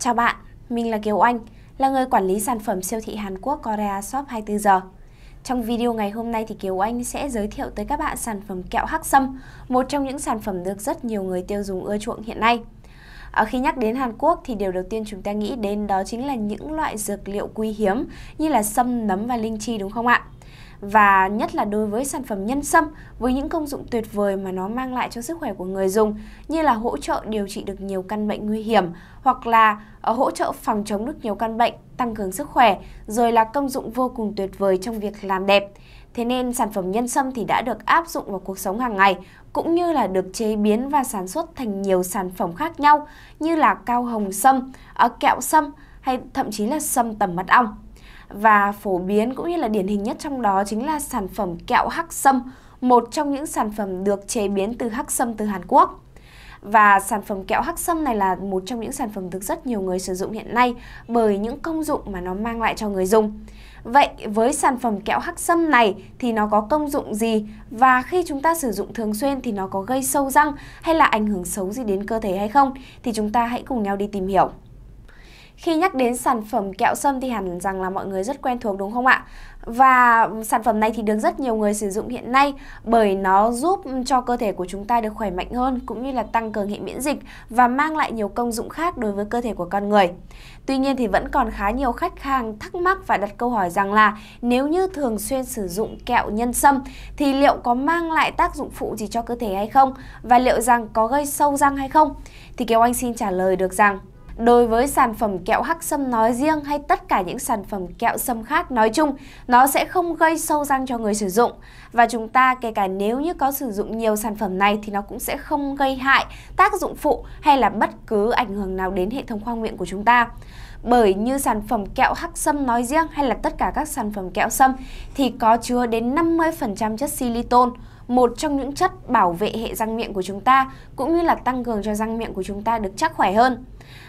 Chào bạn, mình là Kiều Anh, là người quản lý sản phẩm siêu thị Hàn Quốc Korea Shop 24 giờ. Trong video ngày hôm nay thì Kiều Anh sẽ giới thiệu tới các bạn sản phẩm kẹo hắc sâm, một trong những sản phẩm được rất nhiều người tiêu dùng ưa chuộng hiện nay. Ở ờ, khi nhắc đến Hàn Quốc thì điều đầu tiên chúng ta nghĩ đến đó chính là những loại dược liệu quý hiếm như là sâm, nấm và linh chi đúng không ạ? và nhất là đối với sản phẩm nhân sâm với những công dụng tuyệt vời mà nó mang lại cho sức khỏe của người dùng như là hỗ trợ điều trị được nhiều căn bệnh nguy hiểm hoặc là ờ, hỗ trợ phòng chống được nhiều căn bệnh, tăng cường sức khỏe, rồi là công dụng vô cùng tuyệt vời trong việc làm đẹp. Thế nên sản phẩm nhân sâm thì đã được áp dụng vào cuộc sống hàng ngày cũng như là được chế biến và sản xuất thành nhiều sản phẩm khác nhau như là cao hồng sâm, ờ, kẹo sâm hay thậm chí là sâm tầm mật ong và phổ biến cũng như là điển hình nhất trong đó chính là sản phẩm kẹo hắc sâm, một trong những sản phẩm được chế biến từ hắc sâm từ Hàn Quốc. Và sản phẩm kẹo hắc sâm này là một trong những sản phẩm được rất nhiều người sử dụng hiện nay bởi những công dụng mà nó mang lại cho người dùng. Vậy với sản phẩm kẹo hắc sâm này thì nó có công dụng gì và khi chúng ta sử dụng thường xuyên thì nó có gây sâu răng hay là ảnh hưởng xấu gì đến cơ thể hay không thì chúng ta hãy cùng nhau đi tìm hiểu. Khi nhắc đến sản phẩm kẹo sâm thì hẳn rằng là mọi người rất quen thuộc đúng không ạ? Và sản phẩm này thì được rất nhiều người sử dụng hiện nay bởi nó giúp cho cơ thể của chúng ta được khỏe mạnh hơn cũng như là tăng cường hệ miễn dịch và mang lại nhiều công dụng khác đối với cơ thể của con người. Tuy nhiên thì vẫn còn khá nhiều khách hàng thắc mắc và đặt câu hỏi rằng là nếu như thường xuyên sử dụng kẹo nhân sâm thì liệu có mang lại tác dụng phụ gì cho cơ thể hay không và liệu rằng có gây sâu răng hay không? Thì Kiều Anh xin trả lời được rằng đối với sản phẩm kẹo hắc sâm nói riêng hay tất cả những sản phẩm kẹo sâm khác nói chung, nó sẽ không gây sâu răng cho người sử dụng. Và chúng ta kể cả nếu như có sử dụng nhiều sản phẩm này thì nó cũng sẽ không gây hại, tác dụng phụ hay là bất cứ ảnh hưởng nào đến hệ thống khoang miệng của chúng ta bởi như sản phẩm kẹo hắc sâm nói riêng hay là tất cả các sản phẩm kẹo sâm thì có chứa đến 50% chất xilitol một trong những chất bảo vệ hệ răng miệng của chúng ta cũng như là tăng cường cho răng miệng của chúng ta được chắc khỏe hơn.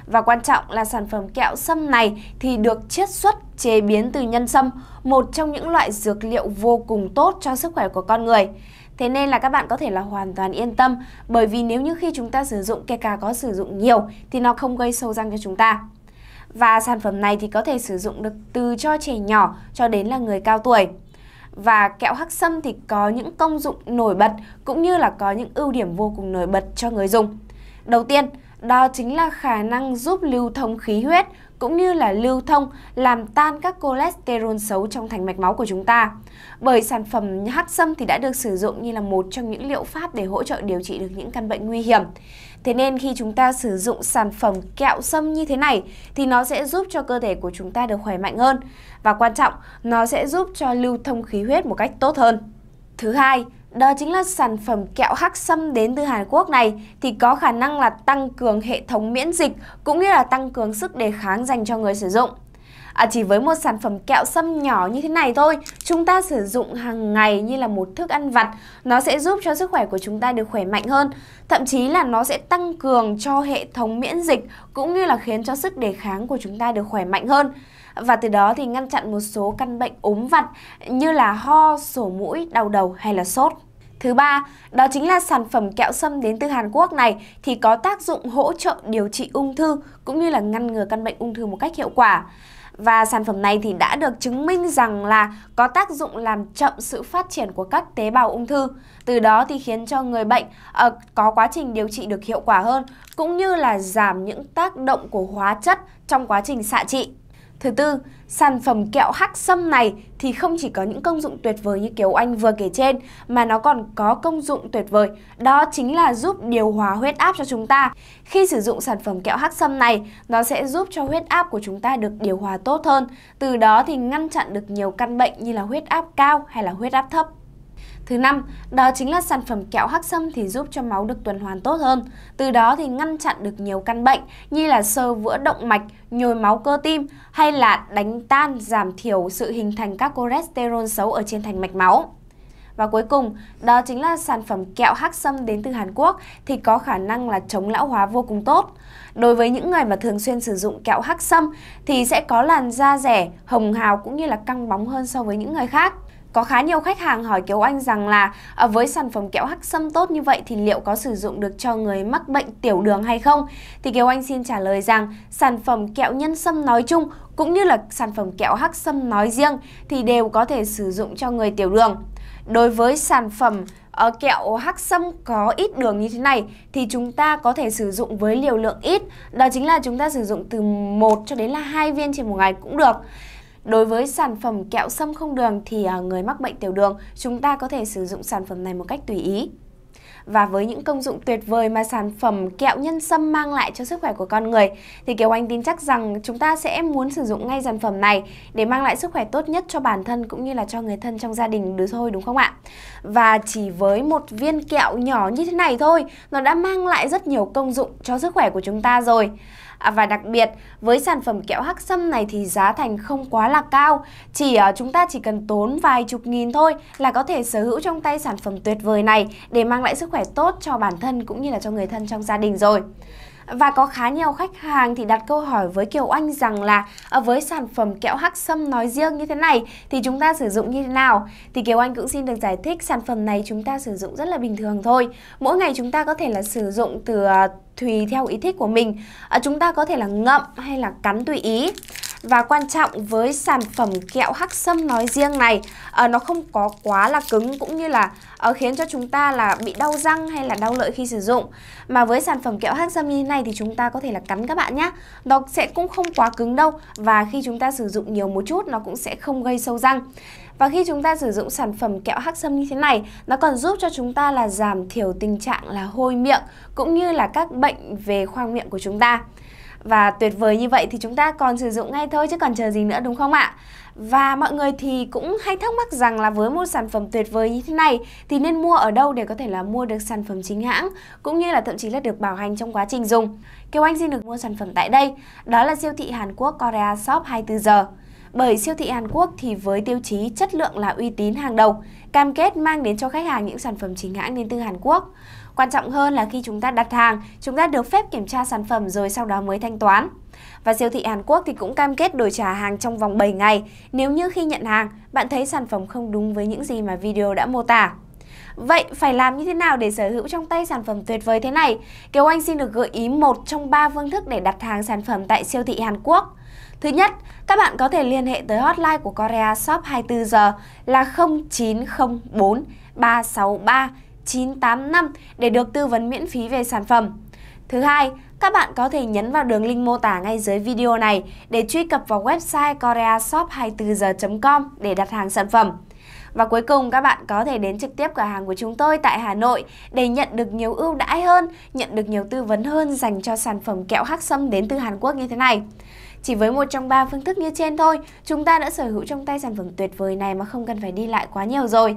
Và quan trọng là sản phẩm kẹo sâm này thì được chiết xuất chế biến từ nhân sâm, một trong những loại dược liệu vô cùng tốt cho sức khỏe của con người. Thế nên là các bạn có thể là hoàn toàn yên tâm bởi vì nếu như khi chúng ta sử dụng kể cả có sử dụng nhiều thì nó không gây sâu răng cho chúng ta. Và sản phẩm này thì có thể sử dụng được từ cho trẻ nhỏ cho đến là người cao tuổi và kẹo hắc sâm thì có những công dụng nổi bật cũng như là có những ưu điểm vô cùng nổi bật cho người dùng. Đầu tiên, đó chính là khả năng giúp lưu thông khí huyết cũng như là lưu thông làm tan các cholesterol xấu trong thành mạch máu của chúng ta. Bởi sản phẩm hát sâm thì đã được sử dụng như là một trong những liệu pháp để hỗ trợ điều trị được những căn bệnh nguy hiểm. Thế nên khi chúng ta sử dụng sản phẩm kẹo sâm như thế này thì nó sẽ giúp cho cơ thể của chúng ta được khỏe mạnh hơn và quan trọng nó sẽ giúp cho lưu thông khí huyết một cách tốt hơn. Thứ hai, đó chính là sản phẩm kẹo hắc sâm đến từ Hàn Quốc này thì có khả năng là tăng cường hệ thống miễn dịch cũng như là tăng cường sức đề kháng dành cho người sử dụng. À, chỉ với một sản phẩm kẹo sâm nhỏ như thế này thôi, chúng ta sử dụng hàng ngày như là một thức ăn vặt, nó sẽ giúp cho sức khỏe của chúng ta được khỏe mạnh hơn. Thậm chí là nó sẽ tăng cường cho hệ thống miễn dịch cũng như là khiến cho sức đề kháng của chúng ta được khỏe mạnh hơn và từ đó thì ngăn chặn một số căn bệnh ốm vặt như là ho, sổ mũi, đau đầu hay là sốt. Thứ ba, đó chính là sản phẩm kẹo sâm đến từ Hàn Quốc này thì có tác dụng hỗ trợ điều trị ung thư cũng như là ngăn ngừa căn bệnh ung thư một cách hiệu quả. Và sản phẩm này thì đã được chứng minh rằng là có tác dụng làm chậm sự phát triển của các tế bào ung thư. Từ đó thì khiến cho người bệnh uh, có quá trình điều trị được hiệu quả hơn cũng như là giảm những tác động của hóa chất trong quá trình xạ trị. Thứ tư, sản phẩm kẹo hắc sâm này thì không chỉ có những công dụng tuyệt vời như kiểu Anh vừa kể trên mà nó còn có công dụng tuyệt vời, đó chính là giúp điều hòa huyết áp cho chúng ta. Khi sử dụng sản phẩm kẹo hắc sâm này, nó sẽ giúp cho huyết áp của chúng ta được điều hòa tốt hơn, từ đó thì ngăn chặn được nhiều căn bệnh như là huyết áp cao hay là huyết áp thấp. Thứ năm, đó chính là sản phẩm kẹo hắc sâm thì giúp cho máu được tuần hoàn tốt hơn. Từ đó thì ngăn chặn được nhiều căn bệnh như là sơ vữa động mạch, nhồi máu cơ tim hay là đánh tan giảm thiểu sự hình thành các cholesterol xấu ở trên thành mạch máu. Và cuối cùng, đó chính là sản phẩm kẹo hắc sâm đến từ Hàn Quốc thì có khả năng là chống lão hóa vô cùng tốt. Đối với những người mà thường xuyên sử dụng kẹo hắc sâm thì sẽ có làn da rẻ, hồng hào cũng như là căng bóng hơn so với những người khác. Có khá nhiều khách hàng hỏi Kiều Anh rằng là ờ, với sản phẩm kẹo hắc sâm tốt như vậy thì liệu có sử dụng được cho người mắc bệnh tiểu đường hay không? Thì Kiều Anh xin trả lời rằng sản phẩm kẹo nhân sâm nói chung cũng như là sản phẩm kẹo hắc sâm nói riêng thì đều có thể sử dụng cho người tiểu đường. Đối với sản phẩm uh, kẹo hắc sâm có ít đường như thế này thì chúng ta có thể sử dụng với liều lượng ít, đó chính là chúng ta sử dụng từ 1 cho đến là hai viên trên một ngày cũng được. Đối với sản phẩm kẹo sâm không đường thì à, người mắc bệnh tiểu đường chúng ta có thể sử dụng sản phẩm này một cách tùy ý và với những công dụng tuyệt vời mà sản phẩm kẹo nhân sâm mang lại cho sức khỏe của con người thì Kiều Anh tin chắc rằng chúng ta sẽ muốn sử dụng ngay sản phẩm này để mang lại sức khỏe tốt nhất cho bản thân cũng như là cho người thân trong gia đình đứa thôi đúng không ạ? Và chỉ với một viên kẹo nhỏ như thế này thôi nó đã mang lại rất nhiều công dụng cho sức khỏe của chúng ta rồi. À, và đặc biệt với sản phẩm kẹo hắc sâm này thì giá thành không quá là cao chỉ uh, chúng ta chỉ cần tốn vài chục nghìn thôi là có thể sở hữu trong tay sản phẩm tuyệt vời này để mang lại sức khỏe tốt cho bản thân cũng như là cho người thân trong gia đình rồi. Và có khá nhiều khách hàng thì đặt câu hỏi với Kiều anh rằng là ờ, với sản phẩm kẹo hắc sâm nói riêng như thế này thì chúng ta sử dụng như thế nào? Thì Kiều anh cũng xin được giải thích sản phẩm này chúng ta sử dụng rất là bình thường thôi. Mỗi ngày chúng ta có thể là sử dụng từ ờ, tùy theo ý thích của mình. Ờ, chúng ta có thể là ngậm hay là cắn tùy ý và quan trọng với sản phẩm kẹo hắc sâm nói riêng này à, nó không có quá là cứng cũng như là à, khiến cho chúng ta là bị đau răng hay là đau lợi khi sử dụng mà với sản phẩm kẹo hắc sâm như thế này thì chúng ta có thể là cắn các bạn nhé nó sẽ cũng không quá cứng đâu và khi chúng ta sử dụng nhiều một chút nó cũng sẽ không gây sâu răng và khi chúng ta sử dụng sản phẩm kẹo hắc sâm như thế này, nó còn giúp cho chúng ta là giảm thiểu tình trạng là hôi miệng cũng như là các bệnh về khoang miệng của chúng ta. Và tuyệt vời như vậy thì chúng ta còn sử dụng ngay thôi chứ còn chờ gì nữa đúng không ạ? Và mọi người thì cũng hay thắc mắc rằng là với một sản phẩm tuyệt vời như thế này thì nên mua ở đâu để có thể là mua được sản phẩm chính hãng cũng như là thậm chí là được bảo hành trong quá trình dùng. kêu Anh xin được mua sản phẩm tại đây, đó là siêu thị Hàn Quốc Korea Shop 24 giờ bởi siêu thị Hàn Quốc thì với tiêu chí chất lượng là uy tín hàng đầu, cam kết mang đến cho khách hàng những sản phẩm chính hãng đến từ Hàn Quốc. Quan trọng hơn là khi chúng ta đặt hàng, chúng ta được phép kiểm tra sản phẩm rồi sau đó mới thanh toán. Và siêu thị Hàn Quốc thì cũng cam kết đổi trả hàng trong vòng 7 ngày nếu như khi nhận hàng bạn thấy sản phẩm không đúng với những gì mà video đã mô tả. Vậy phải làm như thế nào để sở hữu trong tay sản phẩm tuyệt vời thế này? Kiều Anh xin được gợi ý một trong ba phương thức để đặt hàng sản phẩm tại siêu thị Hàn Quốc. Thứ nhất, các bạn có thể liên hệ tới hotline của Korea Shop 24 giờ là 0904 363 985 để được tư vấn miễn phí về sản phẩm. Thứ hai, các bạn có thể nhấn vào đường link mô tả ngay dưới video này để truy cập vào website koreashop24giờ.com để đặt hàng sản phẩm. Và cuối cùng các bạn có thể đến trực tiếp cửa hàng của chúng tôi tại Hà Nội để nhận được nhiều ưu đãi hơn, nhận được nhiều tư vấn hơn dành cho sản phẩm kẹo hắc sâm đến từ Hàn Quốc như thế này. Chỉ với một trong ba phương thức như trên thôi, chúng ta đã sở hữu trong tay sản phẩm tuyệt vời này mà không cần phải đi lại quá nhiều rồi.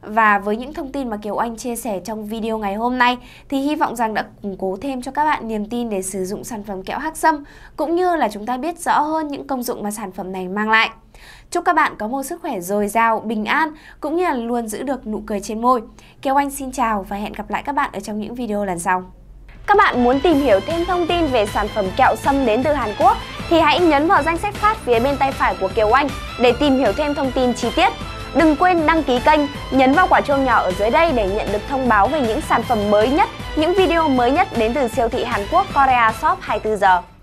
Và với những thông tin mà Kiều Anh chia sẻ trong video ngày hôm nay thì hy vọng rằng đã củng cố thêm cho các bạn niềm tin để sử dụng sản phẩm kẹo hắc sâm cũng như là chúng ta biết rõ hơn những công dụng mà sản phẩm này mang lại. Chúc các bạn có một sức khỏe dồi dào, bình an cũng như là luôn giữ được nụ cười trên môi. Kiều Anh xin chào và hẹn gặp lại các bạn ở trong những video lần sau. Các bạn muốn tìm hiểu thêm thông tin về sản phẩm kẹo sâm đến từ Hàn Quốc thì hãy nhấn vào danh sách phát phía bên tay phải của Kiều Anh để tìm hiểu thêm thông tin chi tiết. Đừng quên đăng ký kênh, nhấn vào quả chuông nhỏ ở dưới đây để nhận được thông báo về những sản phẩm mới nhất, những video mới nhất đến từ siêu thị Hàn Quốc Korea Shop 24 giờ.